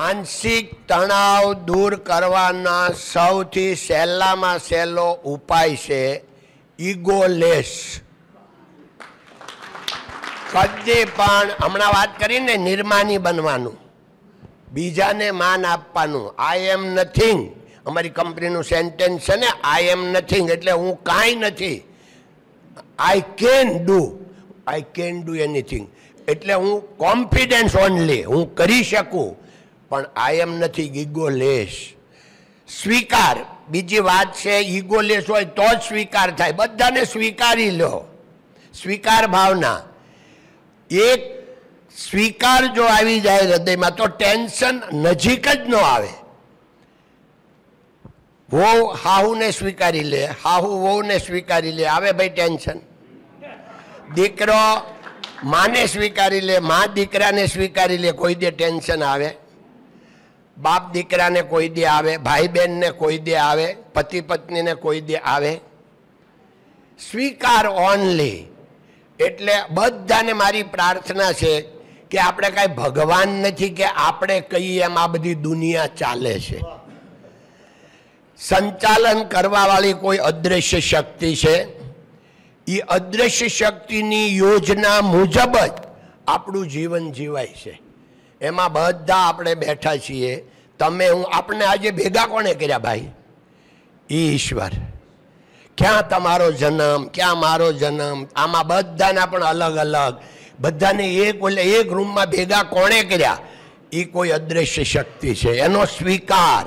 માનસિક તણાવ દૂર કરવાના સૌથી સહેલામાં સહેલો ઉપાય છે ઈગોલેસ કદી પણ હમણાં વાત કરીને નિર્માની બનવાનું બીજાને માન આપવાનું આઈ એમ નથિંગ અમારી કંપનીનું સેન્ટેન્સ છે ને આઈ એમ નથિંગ એટલે હું કાંઈ નથી I can do I can do anything એટલે હું કોન્ફિડન્સ ઓનલી હું કરી શકું પણ આઈ એમ નથી લેશ સ્વીકાર બીજી વાત છે ઈગોલેશ હોય તો જ સ્વીકાર થાય બધાને સ્વીકારી લો સ્વીકાર ભાવના એક સ્વીકાર જો આવી જાય હૃદયમાં તો ટેન્શન નજીક જ ન આવે વહુ હાહુને સ્વીકારી લે હાહુ વહુને સ્વીકારી લે આવે ભાઈ ટેન્શન દીકરો માને સ્વીકારી લે મા દીકરાને સ્વીકારી લે કોઈ દે ટેન્શન આવે બાપ દીકરાને કોઈ દે આવે ભાઈ બહેનને કોઈ દે આવે પતિ પત્નીને કોઈ દે આવે સ્વીકાર ઓનલી એટલે બધાને મારી પ્રાર્થના છે કે આપણે કાંઈ ભગવાન નથી કે આપણે કહીએ એમ આ બધી દુનિયા ચાલે છે સંચાલન કરવાવાળી કોઈ અદ્રશ્ય શક્તિ છે એ અદ્રશ્ય શક્તિની યોજના મુજબ જ આપણું જીવન જીવાય છે એમાં બધા આપણે બેઠા છીએ તમે હું આપણે આજે ભેગા કોણે કર્યા ભાઈ એ ઈશ્વર ક્યાં તમારો જન્મ ક્યાં મારો જન્મ આમાં બધાના પણ અલગ અલગ બધાને એક એટલે એક રૂમમાં ભેગા કોણે કર્યા એ કોઈ અદ્રશ્ય શક્તિ છે એનો સ્વીકાર